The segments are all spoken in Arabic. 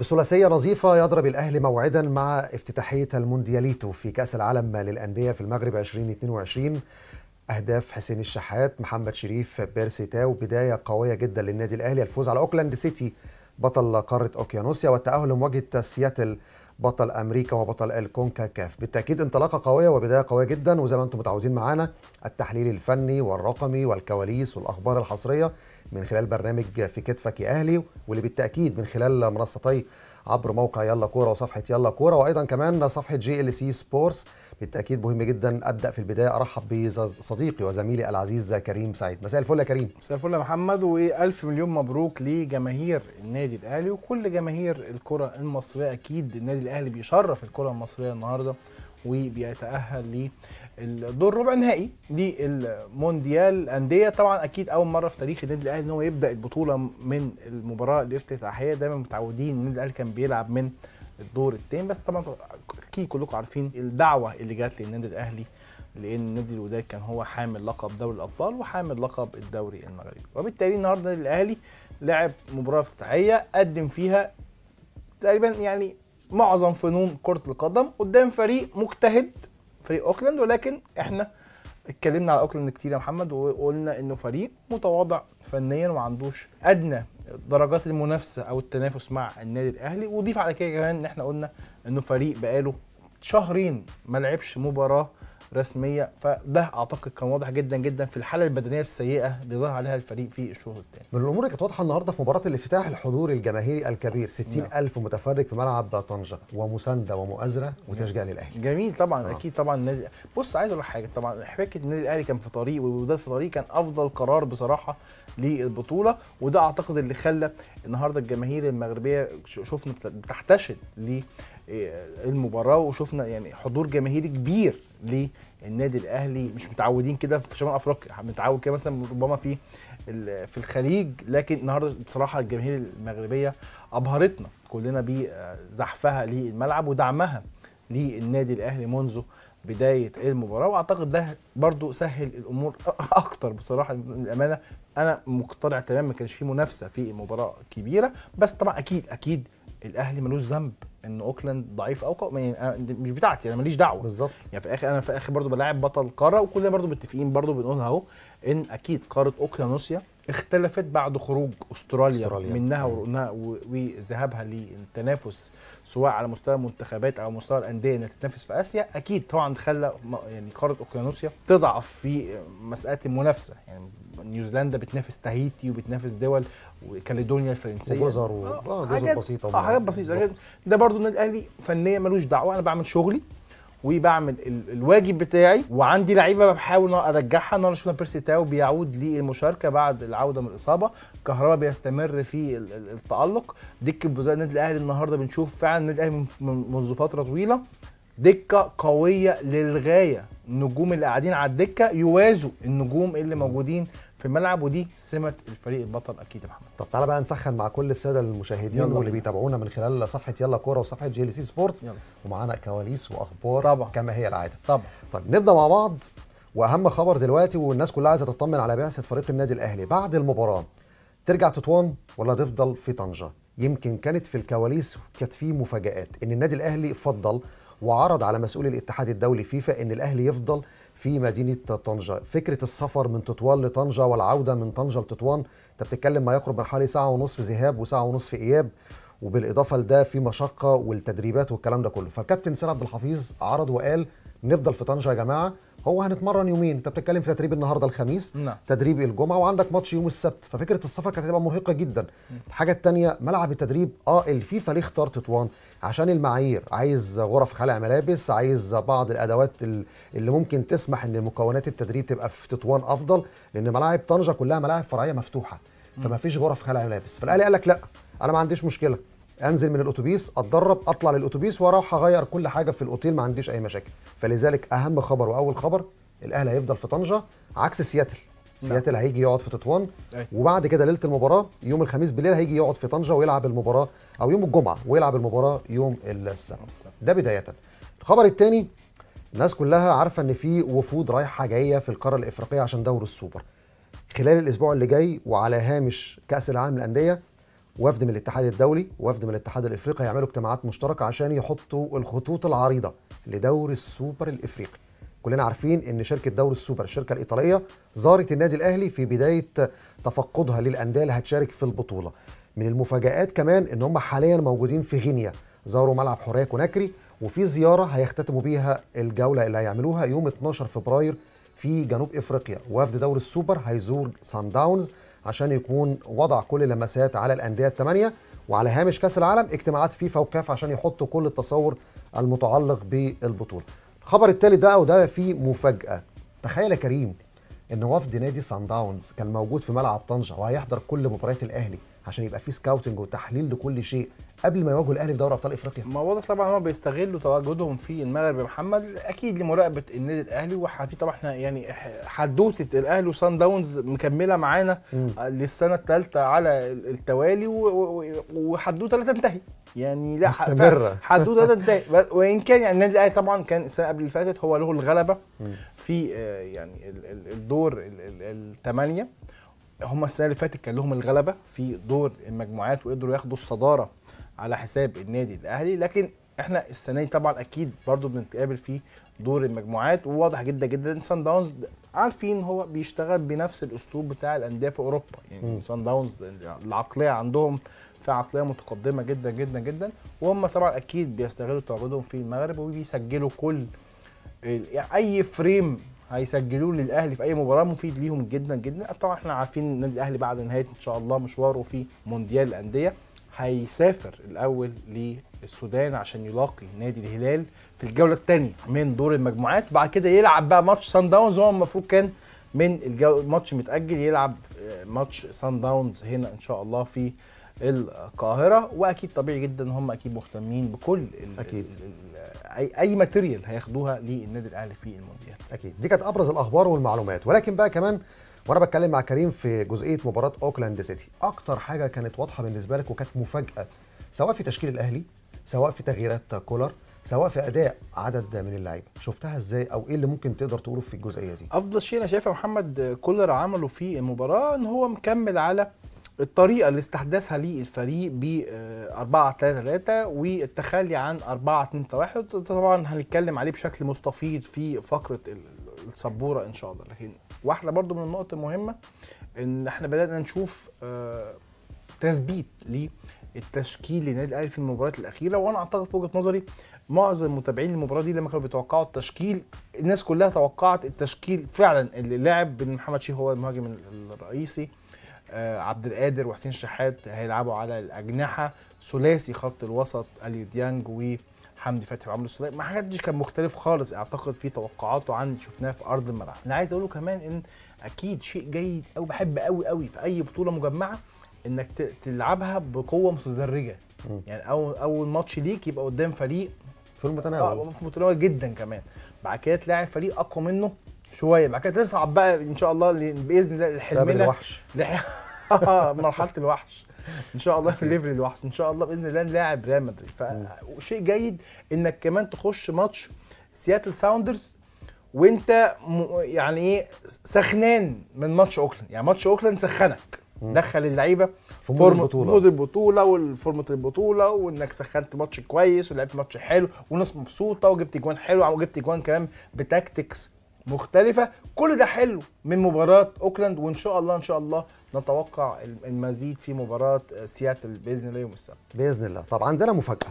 بثلاثية نظيفة يضرب الأهلي موعدا مع افتتاحية الموندياليتو في كأس العالم للأندية في المغرب 2022 أهداف حسين الشحات محمد شريف بيرسي تاو بداية قوية جدا للنادي الأهلي الفوز على أوكلاند سيتي بطل قارة أوكيانوسيا والتأهل لمواجهة سياتل بطل أمريكا وبطل الكونكاكاف بالتأكيد انطلاقة قوية وبداية قوية جدا وزي ما أنتم متعودين معانا التحليل الفني والرقمي والكواليس والأخبار الحصرية من خلال برنامج في كتفك يا اهلي واللي بالتاكيد من خلال منصتي عبر موقع يلا كوره وصفحه يلا كوره وايضا كمان صفحه جي ال سي سبورتس بالتاكيد مهم جدا ابدا في البدايه ارحب بصديقي وزميلي العزيز كريم سعيد مساء الفل يا كريم مساء الفل يا محمد والف مليون مبروك لجماهير النادي الاهلي وكل جماهير الكره المصريه اكيد النادي الاهلي بيشرف الكره المصريه النهارده وبيتاهل للدور ربع نهائي للمونديال الانديه طبعا اكيد اول مره في تاريخ النادي الاهلي ان هو يبدا البطوله من المباراه الافتتاحيه دايما متعودين ان النادي الاهلي كان بيلعب من الدور الثاني بس طبعا اكيد كلكم عارفين الدعوه اللي جات للنادي الاهلي لان نادي الوداد كان هو حامل لقب دوري الابطال وحامل لقب الدوري المغربي وبالتالي النهارده النادي الاهلي لعب مباراه افتتاحيه قدم فيها تقريبا يعني معظم فنون كره القدم قدام فريق مجتهد فريق اوكلاند ولكن احنا اتكلمنا على اوكلاند كتير يا محمد وقلنا انه فريق متواضع فنيا وما عندوش ادنى درجات المنافسه او التنافس مع النادي الاهلي وضيف على كده كمان ان احنا قلنا انه فريق بقاله شهرين ما لعبش مباراه رسميه فده اعتقد كان واضح جدا جدا في الحاله البدنيه السيئه اللي ظهر عليها الفريق في الشوط الثاني. من الامور اللي كانت واضحه النهارده في مباراه الافتتاح الحضور الجماهيري الكبير 60000 نعم. متفرج في ملعب طنجه ومسانده ومؤازره وتشجيع للاهلي. جميل طبعا آه. اكيد طبعا النادي بص عايز اقول لك حاجه طبعا حكايه النادي الاهلي كان في طريق والوداد في طريق كان افضل قرار بصراحه للبطوله وده اعتقد اللي خلى النهارده الجماهير المغربيه شفنا بتحتشد إيه، المباراه وشفنا يعني حضور جماهيري كبير للنادي الاهلي مش متعودين كده في شمال افريقيا متعود كده مثلا ربما في في الخليج لكن النهارده بصراحه الجماهير المغربيه ابهرتنا كلنا بزحفها للملعب ودعمها للنادي الاهلي منذ بدايه المباراه واعتقد ده برضو سهل الامور اكتر بصراحه للامانه انا مقتنع تماما ما كانش في منافسه في مباراه كبيره بس طبعا اكيد اكيد الاهلي ملوش ذنب ان اوكلاند ضعيف او قوي يعني، مش بتاعتي انا ماليش دعوه بالظبط يعني في الاخر انا في الاخر برضو بلاعب بطل قاره وكلنا برضو متفقين برضو بنقول اهو ان اكيد قاره اوكيانوسيا اختلفت بعد خروج استراليا, أستراليا. منها وذهابها للتنافس سواء على مستوى المنتخبات او مستوى الانديه انها تتنافس في اسيا اكيد طبعا خلى يعني قاره اوقيانوسيا تضعف في مساله المنافسه يعني نيوزيلندا بتنافس تاهيتي وبتنافس دول وكاليدونيا الفرنسيه وجزر و... آه, آه، جزر بسيطه آه حاجات بسيطه ده برضو النادي الاهلي فنيا ملوش دعوه انا بعمل شغلي وبعمل الواجب بتاعي وعندي لعيبه بحاول ارجعها شفنا بيرسي تاو بيعود للمشاركه بعد العوده من الاصابه كهربا بيستمر في التالق دكه بدلاء النادي الاهلي النهارده بنشوف فعلا النادي الاهلي منذ فتره طويله دكه قويه للغايه النجوم اللي قاعدين على الدكه يوازوا النجوم اللي موجودين في الملعب ودي سمه الفريق البطل اكيد يا محمد طب تعالى بقى نسخن مع كل الساده المشاهدين واللي بيتابعونا من خلال صفحه يلا كوره وصفحه جي ال سي سبورت يلا. ومعانا كواليس واخبار طبعا. كما هي العاده طبعا طب نبدا مع بعض واهم خبر دلوقتي والناس كلها عايزه تطمن على بعثه فريق النادي الاهلي بعد المباراه ترجع تطوان ولا تفضل في طنجه يمكن كانت في الكواليس كانت في مفاجات ان النادي الاهلي فضل وعرض على مسؤول الاتحاد الدولي فيفا ان الاهلي يفضل في مدينه طنجه فكره السفر من تطوان لطنجه والعوده من طنجه لتطوان انت بتتكلم ما يقرب من حوالي ساعه ونصف ذهاب وساعه ونصف اياب وبالاضافه لده في مشقه والتدريبات والكلام ده كله فالكابتن سيد عبد الحفيظ عرض وقال نفضل في طنجه يا جماعه هو هنتمرن يومين انت بتتكلم في تدريب النهارده الخميس نعم. تدريب الجمعه وعندك ماتش يوم السبت ففكره السفر كانت هتبقى مرهقه جدا الحاجه الثانيه ملعب التدريب اه الفيفا ليه اختار تطوان عشان المعايير عايز غرف خلع ملابس عايز بعض الادوات اللي ممكن تسمح ان مكونات التدريب تبقى في تطوان افضل لان ملاعب طنجه كلها ملاعب فرعيه مفتوحه فما فيش غرف خلع ملابس فالاهلي قال لك لا انا ما عنديش مشكله انزل من الاتوبيس اتدرب اطلع للاتوبيس واروح اغير كل حاجه في الاوتيل ما عنديش اي مشاكل فلذلك اهم خبر واول خبر الاهلي هيفضل في طنجه عكس سياتل سياتل هيجي يقعد في تطوان وبعد كده ليله المباراه يوم الخميس بالليل هيجي يقعد في طنجه ويلعب المباراه او يوم الجمعه ويلعب المباراه يوم السبت ده بدايه الخبر الثاني الناس كلها عارفه ان في وفود رايحه جايه في القاره الافريقيه عشان دوري السوبر خلال الاسبوع اللي جاي وعلى هامش كاس العالم للانديه وفد من الاتحاد الدولي وفد من الاتحاد الافريقي هيعملوا اجتماعات مشتركه عشان يحطوا الخطوط العريضه لدوري السوبر الافريقي كلنا عارفين ان شركه دوري السوبر الشركه الايطاليه زارت النادي الاهلي في بدايه تفقدها للانديه اللي هتشارك في البطوله من المفاجات كمان ان هم حاليا موجودين في غينيا زاروا ملعب حوريه كوناكري وفي زياره هيختتموا بيها الجوله اللي هيعملوها يوم 12 فبراير في جنوب افريقيا وفد دوري السوبر هيزور سان داونز عشان يكون وضع كل اللمسات على الانديه الثمانيه وعلى هامش كاس العالم اجتماعات فيفا وكاف عشان يحطوا كل التصور المتعلق بالبطوله الخبر التالت بقى وده فيه مفاجاه تخيل يا كريم ان وفد نادي سان داونز كان موجود في ملعب طنجه وهيحضر كل مباريات الاهلي عشان يبقى في سكاوتنج وتحليل لكل شيء قبل ما يواجهوا الاهلي في دوري ابطال افريقيا ما واضح طبعا هم بيستغلوا تواجدهم في المغرب يا محمد اكيد لمراقبه النادي الاهلي وفي طبعا احنا يعني حدوته الاهلي وصن داونز مكمله معانا للسنه الثالثه على التوالي وحدوته لا تنتهي يعني لا مستمره حدوته لا تنتهي وان كان يعني النادي الاهلي طبعا كان السنه قبل اللي فاتت هو له الغلبه في آه، يعني الدور الثمانيه هم السنه اللي فاتت كان لهم الغلبه في دور المجموعات وقدروا ياخدوا الصداره على حساب النادي الاهلي لكن احنا السنه دي طبعا اكيد برضو بنتقابل في دور المجموعات وواضح جدا جدا ان سان داونز عارفين هو بيشتغل بنفس الاسلوب بتاع الانديه في اوروبا يعني سان داونز العقليه عندهم في عقليه متقدمه جدا جدا جدا وهم طبعا اكيد بيستغلوا تواجدهم في المغرب وبيسجلوا كل يعني اي فريم هيسجلوه للاهلي في اي مباراه مفيد ليهم جدا جدا طبعا احنا عارفين النادي الاهلي بعد نهايه ان شاء الله مشواره في مونديال الانديه هيسافر الاول للسودان عشان يلاقي نادي الهلال في الجوله الثانيه من دور المجموعات بعد كده يلعب بقى ماتش سان داونز هو المفروض كان من الماتش متاجل يلعب آه، ماتش سان داونز هنا ان شاء الله في القاهره واكيد طبيعي جدا ان هم اكيد مهتمين بكل الـ اكيد الـ اي اي ماتيريال هياخدوها للنادي الاهلي في المونديال اكيد دي كانت ابرز الاخبار والمعلومات ولكن بقى كمان وانا بتكلم مع كريم في جزئيه مباراه اوكلاند سيتي اكتر حاجه كانت واضحه بالنسبه لك وكانت مفاجاه سواء في تشكيل الاهلي سواء في تغييرات كولر سواء في اداء عدد من اللعيبه شفتها ازاي او ايه اللي ممكن تقدر تقوله في الجزئيه دي افضل شيء انا شايفه محمد كولر عمله في المباراه ان هو مكمل على الطريقه اللي استحدثها للفريق ب 4 3 3 والتخلي عن 4 2 1 طبعا هنتكلم عليه بشكل مستفيض في فقره السبوره ان شاء الله لكن واحده برضو من النقط المهمه ان احنا بدانا نشوف آه، تثبيت للتشكيل لنادي الاهلي في المباريات الاخيره وانا اعتقد في وجهه نظري معظم متابعين المباراه دي لما كانوا بيتوقعوا التشكيل الناس كلها توقعت التشكيل فعلا اللي لعب بن محمد شيخ هو المهاجم الرئيسي آه، عبد القادر وحسين شحات هيلعبوا على الاجنحه ثلاثي خط الوسط اليو ديانج وحمدي فتحي وعمرو السوليه ما حدش كان مختلف خالص اعتقد في توقعاته عن شفناه في ارض الملعب انا عايز اقوله كمان ان اكيد شيء جيد او بحب قوي قوي في اي بطوله مجمعه انك تلعبها بقوه متدرجه يعني اول اول ماتش ليك يبقى قدام فريق في المتناول آه في المتناول جدا كمان بعد كده تلاعب فريق اقوى منه شويه بعد كده تصعب بقى ان شاء الله باذن الله لحلمنا الوحش مرحله الوحش ان شاء الله في ليفل الوحش ان شاء الله باذن الله نلاعب ريال مدريد فشيء جيد انك كمان تخش ماتش سياتل ساوندرز وانت م... يعني ايه سخنان من ماتش اوكلاند يعني ماتش اوكلاند سخنك دخل اللعيبه في مود البطوله مود البطوله وفورمه البطوله وانك سخنت ماتش كويس ولعبت ماتش حلو والناس مبسوطه وجبت اجوان حلوه وجبت اجوان كمان بتاكتكس مختلفه كل ده حلو من مباراه اوكلاند وان شاء الله ان شاء الله نتوقع المزيد في مباراه آه، سياتل باذن الله يوم السبت باذن الله طب عندنا مفاجاه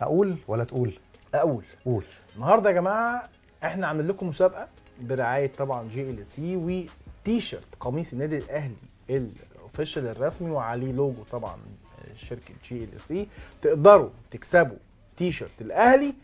اقول ولا تقول اقول قول النهارده يا جماعه احنا عامل لكم مسابقه برعايه طبعا جي ال سي وتي شيرت قميص النادي الاهلي الاوفيشال الرسمي وعليه لوجو طبعا آه، شركه جي ال سي تقدروا تكسبوا تي شيرت الاهلي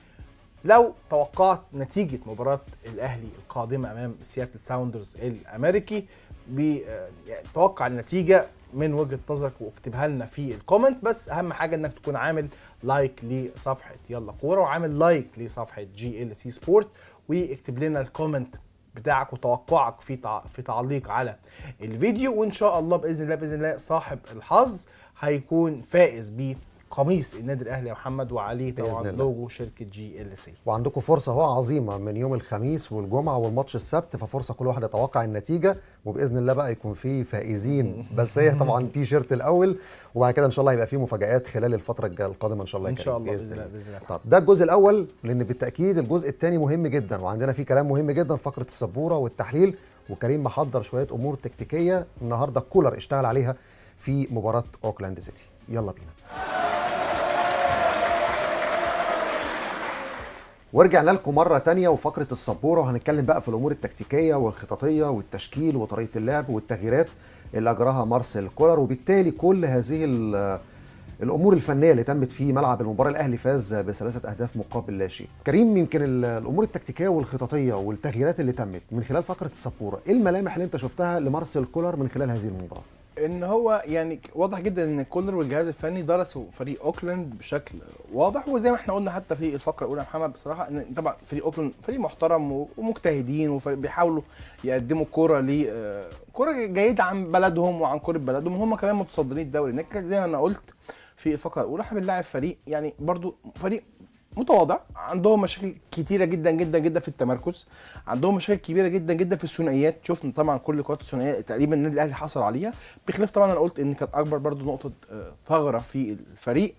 لو توقعت نتيجه مباراه الاهلي القادمه امام سياتل ساوندرز الامريكي بتوقع يعني النتيجه من وجهه نظرك واكتبها لنا في الكومنت بس اهم حاجه انك تكون عامل لايك لصفحه يلا كوره وعامل لايك لصفحه جي ال سي سبورت واكتب لنا الكومنت بتاعك وتوقعك في في تعليق على الفيديو وان شاء الله باذن الله باذن الله صاحب الحظ هيكون فائز بيه قميص النادي الاهلي يا محمد وعليه طبعا لوجو شركه جي ال سي وعندكم فرصه اهو عظيمه من يوم الخميس والجمعه والماتش السبت ففرصه كل واحد يتوقع النتيجه وباذن الله بقى يكون في فائزين بس هي طبعا تي شيرت الاول وبعد كده ان شاء الله هيبقى في مفاجات خلال الفتره القادمه ان شاء الله ان شاء الله باذن الله باذن الله طب ده الجزء الاول لان بالتاكيد الجزء الثاني مهم جدا وعندنا فيه كلام مهم جدا فقره السبوره والتحليل وكريم محضر شويه امور تكتيكيه النهارده كولر اشتغل عليها في مباراة اوكلاند سيتي يلا بينا ورجعنا لكم مرة تانية وفقرة السبورة وهنتكلم بقى في الأمور التكتيكية والخططية والتشكيل وطريقة اللعب والتغييرات اللي أجراها مارسيل كولر وبالتالي كل هذه الأمور الفنية اللي تمت في ملعب المباراة الأهلي فاز بثلاثة أهداف مقابل لا شيء. كريم يمكن الأمور التكتيكية والخططية والتغييرات اللي تمت من خلال فقرة السبورة، إيه الملامح اللي أنت شفتها لمارسيل كولر من خلال هذه المباراة؟ ان هو يعني واضح جدا ان كولر والجهاز الفني درسوا فريق اوكلاند بشكل واضح وزي ما احنا قلنا حتى في الفقره الاولى محمد بصراحه ان طبعا فريق اوكلاند فريق محترم ومجتهدين وبيحاولوا يقدموا كوره ل آه، كوره جيده عن بلدهم وعن كوره بلدهم وهم كمان متصدرين الدوري زي ما انا قلت في الفقره الاولى احنا بنلاعب فريق يعني برضو فريق متواضع عندهم مشاكل كتيره جدا جدا جدا في التمركز عندهم مشاكل كبيره جدا جدا في الثنائيات شفنا طبعا كل قوات الثنائيه تقريبا النادي الاهلي حصل عليها بخلاف طبعا انا قلت ان كانت اكبر برضو نقطه ثغره آه، في الفريق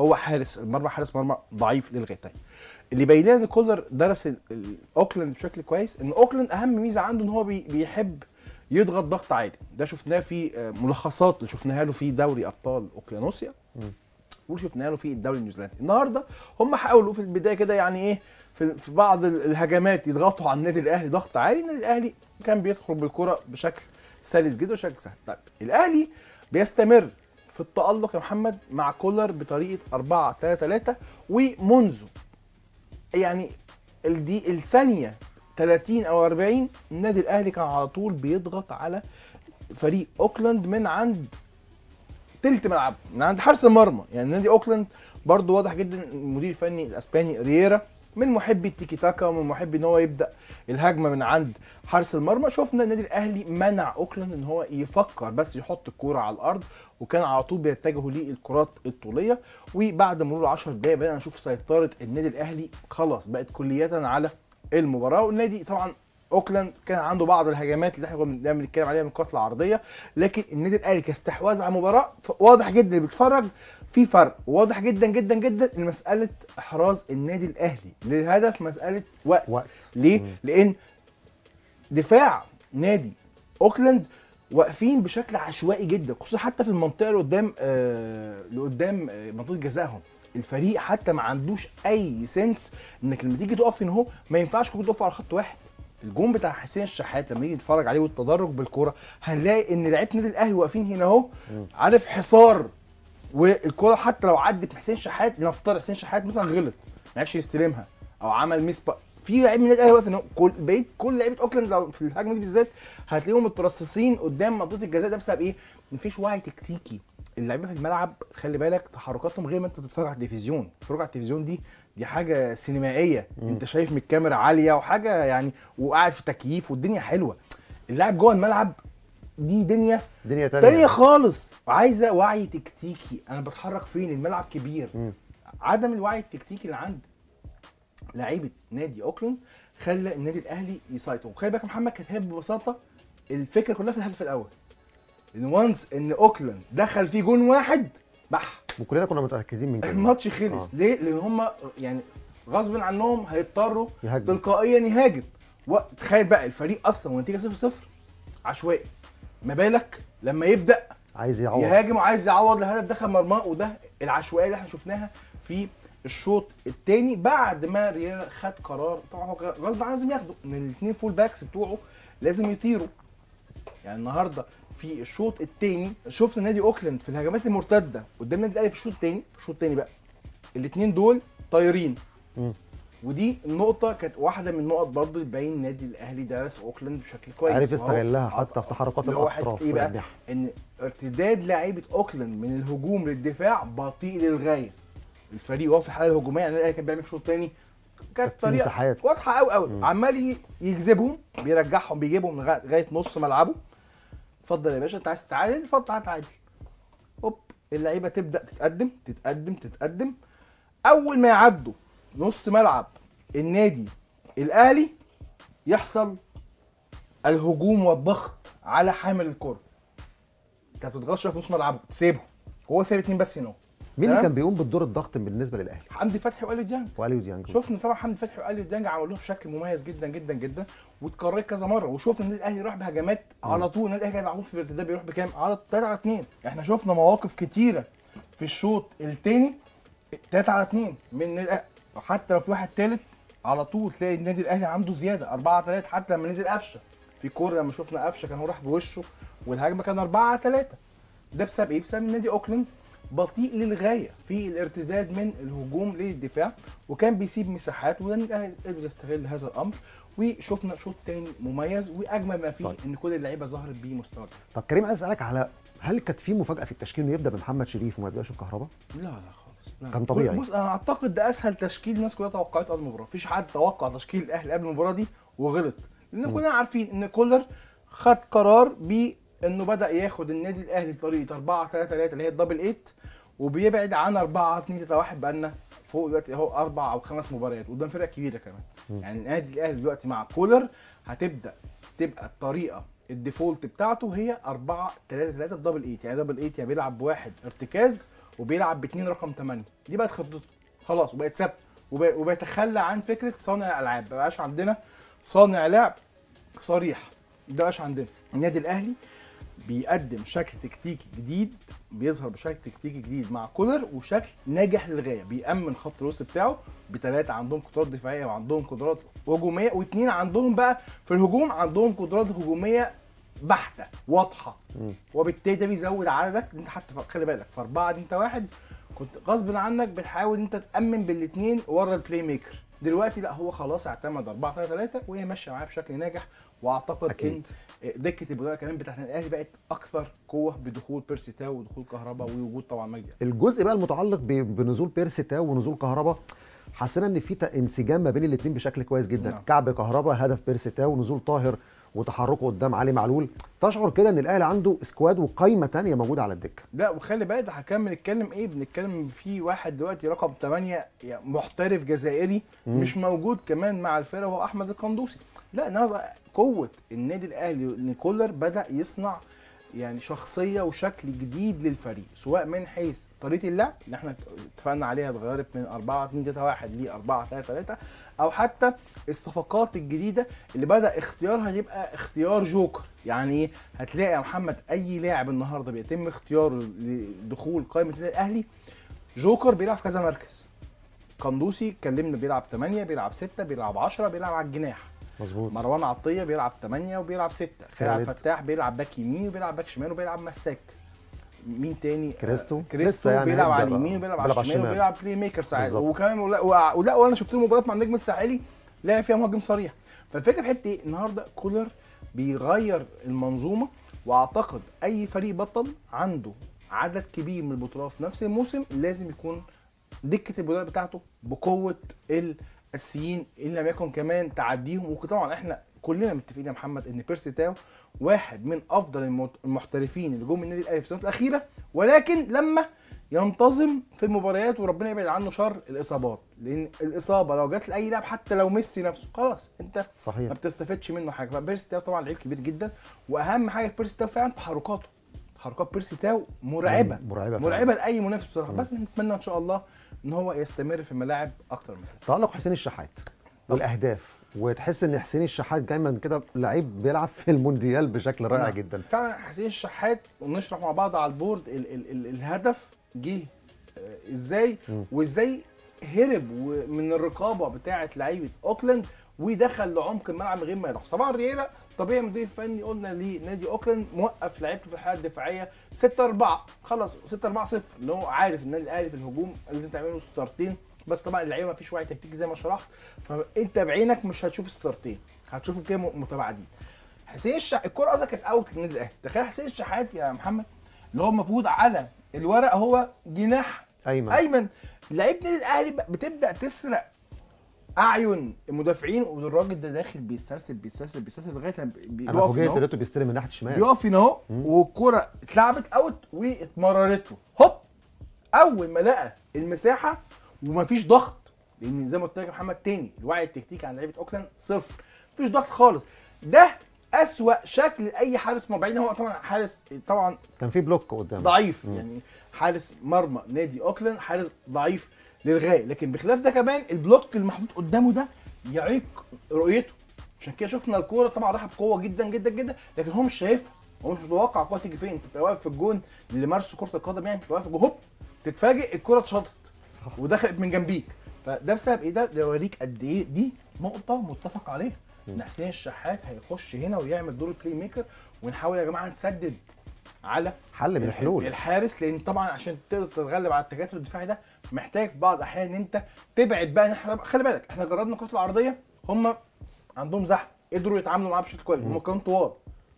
هو حارس المرمى حارس مرمى ضعيف للغايه طيب، اللي باين لنا ان كولر درس اوكلاند بشكل كويس ان اوكلاند اهم ميزه عنده ان هو بيحب يضغط ضغط عالي ده شفناه في آه، ملخصات اللي شفناها له في دوري ابطال اوقيانوسيا وشفنا له في الدوري النيوزيلندي النهارده هم حاولوا في البدايه كده يعني ايه في, بعض الهجمات يضغطوا على النادي الاهلي ضغط عالي النادي الاهلي كان بيدخل بالكره بشكل سلس جدا وشكل سهل طيب الاهلي بيستمر في التالق يا محمد مع كولر بطريقه 4 3 3 ومنذ يعني الدي الثانيه 30 او 40 النادي الاهلي كان على طول بيضغط على فريق اوكلاند من عند تلت ملعبه من عند حارس المرمى يعني نادي اوكلاند برضو واضح جدا المدير الفني الاسباني رييرا من محبي التيكي تاكا ومن محبي ان هو يبدا الهجمه من عند حارس المرمى شفنا النادي الاهلي منع اوكلاند ان هو يفكر بس يحط الكوره على الارض وكان على طول بيتجهوا للكرات الطوليه وبعد مرور 10 دقائق بدأنا نشوف سيطره النادي الاهلي خلاص بقت كلية على المباراه والنادي طبعا اوكلاند كان عنده بعض الهجمات اللي احنا كنا بنتكلم عليها من الكرات العرضيه لكن النادي الاهلي كاستحواذ على المباراه واضح جدا اللي بيتفرج في فرق واضح جدا جدا جدا ان مساله احراز النادي الاهلي للهدف مساله وقت, وقت. ليه؟ مم. لان دفاع نادي اوكلاند واقفين بشكل عشوائي جدا خصوصا حتى في المنطقه اللي قدام آه اللي قدام آه منطقه جزائهم الفريق حتى ما عندوش اي سنس انك لما تيجي تقف هنا اهو ما ينفعش تقف على خط واحد الجون بتاع حسين الشحات لما نيجي نتفرج عليه والتدرج بالكوره هنلاقي ان لعيبه النادي الاهلي واقفين هنا اهو عارف حصار والكوره حتى لو عدت حسين شحات لنفترض حسين شحات مثلا غلط ما عرفش يستلمها او عمل ميس في لعيب من النادي الاهلي واقف هنا كل بقيه كل لعيبه اوكلاند لو في الهجمه دي بالذات هتلاقيهم مترصصين قدام منطقه الجزاء ده بسبب ايه؟ مفيش وعي تكتيكي اللعيبه في الملعب خلي بالك تحركاتهم غير ما انت بتتفرج على التلفزيون تتفرج على التلفزيون دي دي حاجه سينمائيه مم. انت شايف من الكاميرا عاليه وحاجه يعني وقاعد في تكييف والدنيا حلوه اللاعب جوه الملعب دي دنيا دنيا تانية, تانية خالص عايزه وعي تكتيكي انا بتحرك فين الملعب كبير مم. عدم الوعي التكتيكي اللي عند لعيبه نادي اوكلاند خلى النادي الاهلي يسيطر وخلي بالك محمد كانت هي ببساطه الفكره كلها في الهدف الاول ان وانس ان اوكلاند دخل فيه جون واحد بح وكلنا كنا متاكدين من كده الماتش خلص آه. ليه؟ لان هم يعني غصب عنهم هيضطروا يهاجم. تلقائيا يهاجم تخيل بقى الفريق اصلا والنتيجه 0 0 عشوائي ما بالك لما يبدا عايز يعوض يهاجم وعايز يعوض لهدف دخل مرماه وده العشوائيه اللي احنا شفناها في الشوط الثاني بعد ما ريال خد قرار طبعا هو غصب عنه لازم ياخده ان الاثنين فول باكس بتوعه لازم يطيروا يعني النهارده في الشوط الثاني شفت نادي اوكلاند في الهجمات المرتده قدام النادي الاهلي في الشوط الثاني في الشوط الثاني بقى الاثنين دول طايرين ودي النقطة كانت واحدة من النقط برضه اللي باين النادي الأهلي درس أوكلاند بشكل كويس عرف يستغلها حتى في تحركات الأطراف إيه بقى؟ إن ارتداد لعيبة أوكلاند من الهجوم للدفاع بطيء للغاية الفريق وهو في الحالة الهجومية يعني الأهلي كان بيعمل في الشوط الثاني كانت طريقة واضحة قوي قوي عمال يجذبهم بيرجعهم بيجيبهم لغاية نص ملعبه اتفضل يا باشا انت عايز تتعادل اتفضل تعادل هوب اللعيبه تبدا تتقدم تتقدم تتقدم اول ما يعدوا نص ملعب النادي الاهلي يحصل الهجوم والضغط على حامل الكره انت بتضغطش في نص ملعبه سيبه هو سايب اتنين بس هنا مين اللي كان بيقوم بالدور الضغط بالنسبه للاهلي؟ حمدي فتحي واليو ديانج واليو ديانج شفنا طبعا حمدي فتحي واليو ديانج عملوه بشكل مميز جدا جدا جدا واتكررت كذا مره وشفنا النادي الاهلي راح بهجمات على طول النادي الاهلي كان معروف في الارتداد بيروح بكام؟ على 3 على 2 احنا شفنا مواقف كتيره في الشوط الثاني 3 على 2 من حتى لو في واحد ثالث على طول تلاقي النادي الاهلي عنده زياده 4 3 حتى لما نزل قفشه في كوره لما شفنا قفشه كان هو راح بوشه والهجمه كان 4 3 ده بسبب ايه؟ بسبب نادي اوكلاند بطيء للغايه في الارتداد من الهجوم للدفاع وكان بيسيب مساحات وده الاهلي قدر يستغل هذا الامر وشفنا شوط تاني مميز واجمل ما فيه طيب. ان كل اللعيبه ظهرت بيه مستوى طب كريم عايز اسالك على هل كانت في مفاجاه في التشكيل انه يبدا بمحمد شريف وما يبداش بكهرباء؟ لا لا خالص لا. كان طبيعي بص انا اعتقد ده اسهل تشكيل الناس كلها توقعته قبل المباراه مفيش حد توقع تشكيل الاهلي قبل المباراه دي وغلط لان كلنا عارفين ان كولر خد قرار ب انه بدا ياخد النادي الاهلي طريقه 4 3 3 اللي هي الدبل 8 وبيبعد عن 4 2 3 1 بقالنا فوق دلوقتي اهو اربع او خمس مباريات قدام فرق كبيره كمان م. يعني النادي الاهلي دلوقتي مع كولر هتبدا تبقى الطريقه الديفولت بتاعته هي 4 3 3 بدبل 8 يعني دبل 8 يعني بيلعب بواحد ارتكاز وبيلعب باثنين رقم 8 دي بقت خطته خلاص وبقت ثابته وبيتخلى عن فكره صانع العاب ما بقاش عندنا صانع لعب صريح ده بقاش عندنا النادي الاهلي بيقدم شكل تكتيكي جديد بيظهر بشكل تكتيكي جديد مع كولر وشكل ناجح للغايه بيأمن خط الوسط بتاعه بثلاثه عندهم قدرات دفاعيه وعندهم قدرات هجوميه واثنين عندهم بقى في الهجوم عندهم قدرات هجوميه بحته واضحه وبالتالي ده بيزود عددك انت حتى خلي بالك في اربعه انت واحد كنت غصب عنك بتحاول انت تامن بالاثنين ورا البلاي ميكر دلوقتي لا هو خلاص اعتمد 4 3 3 وهي ماشيه معاه بشكل ناجح واعتقد أكيد. ان دكه المدرب كمان بتاعت الاهلي بقت اكثر قوه بدخول بيرسي تاو ودخول كهربا ووجود طبعا مجدي الجزء بقى المتعلق بنزول بيرسي تاو ونزول كهربا حسينا ان في انسجام ما بين الاثنين بشكل كويس جدا نعم. كعب كهربا هدف بيرسي تاو ونزول طاهر وتحركه قدام علي معلول تشعر كده ان الاهلي عنده سكواد وقايمه تانية موجوده على الدكه لا وخلي بالك ده هنكمل نتكلم ايه بنتكلم في واحد دلوقتي رقم 8 يعني محترف جزائري مم. مش موجود كمان مع الفرقه وهو احمد القندوسي لا النهارده قوه النادي الاهلي ان كولر بدا يصنع يعني شخصيه وشكل جديد للفريق سواء من حيث طريقه اللعب اللي احنا اتفقنا عليها اتغيرت من 4 2 3 1 ل 4 3 3 او حتى الصفقات الجديده اللي بدا اختيارها يبقى اختيار جوكر يعني إيه؟ هتلاقي يا محمد اي لاعب النهارده بيتم اختياره لدخول قائمه النادي الاهلي جوكر بيلعب في كذا مركز قندوسي اتكلمنا بيلعب 8 بيلعب 6 بيلعب 10 بيلعب على الجناح مظبوط مروان عطيه بيلعب 8 وبيلعب 6 خالد عبد الفتاح بيلعب باك يمين وبيلعب باك شمال وبيلعب مساك مين تاني كريستو آه، كريستو يعني بيلعب على اليمين وبيلعب على الشمال وبيلعب بلاي ميكر ساعات وكمان ولا ولا وانا شفت له مع النجم الساحلي لعب فيها مهاجم صريح فالفكره في حته ايه النهارده كولر بيغير المنظومه واعتقد اي فريق بطل عنده عدد كبير من البطولات في نفس الموسم لازم يكون دكه البطولات بتاعته بقوه ال اساسيين ان لم يكن كمان تعديهم وطبعا احنا كلنا متفقين يا محمد ان بيرسي تاو واحد من افضل المحترفين اللي جم النادي الاهلي في السنوات الاخيره ولكن لما ينتظم في المباريات وربنا يبعد عنه شر الاصابات لان الاصابه لو جت لاي لاعب حتى لو ميسي نفسه خلاص انت صحيح. ما بتستفدش منه حاجه فبيرسي تاو طبعا لعيب كبير جدا واهم حاجه في بيرسي تاو فعلا تحركاته حركات بيرسي تاو مرعبه مرعبه مرعبه لاي منافس بصراحه بس نتمنى ان شاء الله ان هو يستمر في الملاعب اكتر من كده تألق حسين الشحات والاهداف وتحس ان حسين الشحات دايما كده لعيب بيلعب في المونديال بشكل رائع نعم. جدا فعلا حسين الشحات ونشرح مع بعض على البورد ال ال ال الهدف جه آه، ازاي وازاي هرب من الرقابه بتاعه لعيبه اوكلاند ودخل لعمق الملعب من غير ما يلاحظ طبعا الرياله طبيعي مدير فني قلنا لنادي اوكلاند موقف لعيبته في الحاله الدفاعيه 6 4 خلاص 6 4 0 اللي هو عارف النادي الاهلي في الهجوم لازم تعمله ستارتين بس طبعا اللعيبه ما فيش وعي تكتيكي زي ما شرحت فانت بعينك مش هتشوف ستارتين هتشوفهم كده متباعدين حسين الشح الكره اصلا كانت اوت للنادي الاهلي تخيل حسين الشحات يا محمد اللي هو المفروض على الورق هو جناح ايمن ايمن لعيبه النادي الاهلي بتبدا تسرق اعين المدافعين والراجل ده داخل بيسترسل بيسترسل بيسترسل لغايه لما بيقف انا بيستلم من ناحيه الشمال بيقف هنا اهو والكوره اتلعبت اوت واتمررت له هوب اول ما لقى المساحه ومفيش ضغط لان زي ما قلت لك يا محمد تاني الوعي التكتيكي عند لعيبه اوكلاند صفر مفيش ضغط خالص ده اسوا شكل لاي حارس مرمى بعيد هو طبعا حارس طبعا كان في بلوك قدام ضعيف مم. يعني حارس مرمى نادي اوكلاند حارس ضعيف للغايه لكن بخلاف ده كمان البلوك المحطوط قدامه ده يعيق رؤيته عشان كده شفنا الكوره طبعا راحت بقوه جدا جدا جدا لكن هو مش شايفها هو مش متوقع الكوره تيجي فين تبقى واقف في الجون اللي مارسوا كره القدم يعني تبقى واقف في الجون تتفاجئ الكوره اتشطت ودخلت من جنبيك فده بسبب ايه ده؟ ده يوريك قد ايه دي نقطه متفق عليها ان حسين الشحات هيخش هنا ويعمل دور البلاي ميكر ونحاول يا جماعه نسدد على حل من الحلول الحارس لان طبعا عشان تقدر تتغلب على التكتل الدفاعي ده محتاج في بعض الاحيان ان انت تبعد بقى نحن خلي بالك احنا جربنا الكره العرضيه هم عندهم زحمه قدروا يتعاملوا معاها بشكل كويس هم كانوا طوال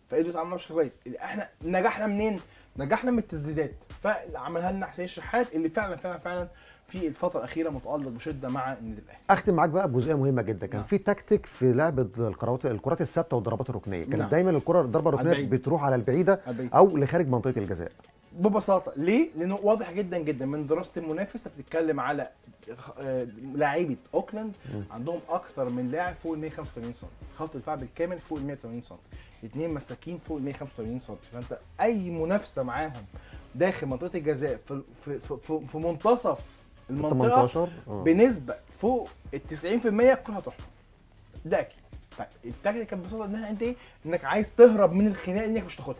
فقدروا يتعاملوا معاها بشكل كويس احنا نجحنا منين؟ نجحنا من التسديدات فعملها لنا حسين الشحات اللي فعلا فعلا فعلا في الفتره الاخيره متالق بشده مع النادي الاهلي اختم معاك بقى بجزئيه مهمه جدا كان نعم. في تكتيك في لعب الكرات الكرات الثابته والضربات الركنيه كانت نعم. دايما الكره الضربه الركنيه بتروح على البعيده البعيد. او لخارج منطقه الجزاء ببساطه ليه؟ لانه واضح جدا جدا من دراسه المنافسه بتتكلم على آه، لعيبه اوكلاند عندهم اكثر من لاعب فوق ال 185 سم خط الدفاع بالكامل فوق ال 180 سم اثنين مساكين فوق ال 185 سم فانت اي منافسه معاهم داخل منطقه الجزاء في في في, في منتصف المنطقه آه. بنسبه فوق ال 90% كلها تحفظ ده اكيد طيب التكتيك كانت ببساطه انها انت ايه؟ انك عايز تهرب من الخناقه انك مش تاخدها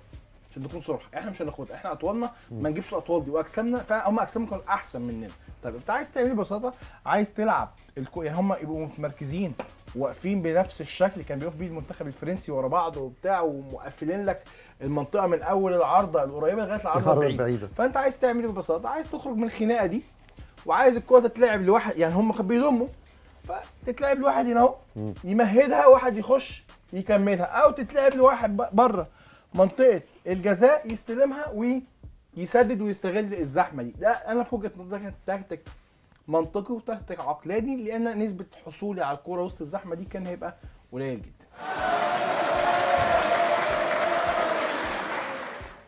عشان نكون صرح احنا مش هناخدها احنا اطوالنا ما نجيبش الاطوال دي واجسامنا فهم اجسامهم كانوا احسن مننا طيب انت عايز تعمل إيه ببساطه عايز تلعب الكو... يعني هم يبقوا متمركزين واقفين بنفس الشكل كان بيقف بيه المنتخب الفرنسي ورا بعض وبتاع ومقفلين لك المنطقه من اول العارضه القريبه لغايه العارضه البعيده البعيد. فانت عايز تعمل إيه ببساطه عايز تخرج من الخناقه دي وعايز الكوره تتلعب لواحد يعني هم كانوا بيضموا فتتلعب لواحد هنا اهو يمهدها واحد يخش يكملها او تتلعب لواحد بره منطقه الجزاء يستلمها ويسدد ويستغل الزحمه دي ده انا في وجهه نظري كانت تكتيك منطقي وتكتيك عقلاني لان نسبه حصولي على الكوره وسط الزحمه دي كان هيبقى قليل جدا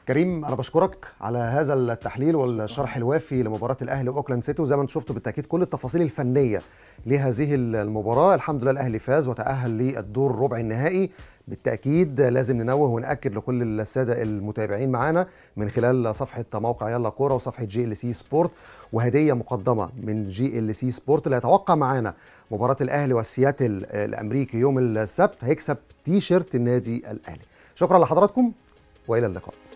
كريم انا بشكرك على هذا التحليل والشرح الوافي لمباراه الاهلي واوكلاند سيتي وزي ما انت شفت بالتاكيد كل التفاصيل الفنيه لهذه المباراه الحمد لله الاهلي فاز وتاهل للدور ربع النهائي بالتاكيد لازم ننوه وناكد لكل الساده المتابعين معانا من خلال صفحه موقع يلا كوره وصفحه جي ال سي سبورت وهديه مقدمه من جي ال سي سبورت اللي هيتوقع معانا مباراه الاهلي والسياتل الامريكي يوم السبت هيكسب تي شيرت النادي الاهلي شكرا لحضراتكم والى اللقاء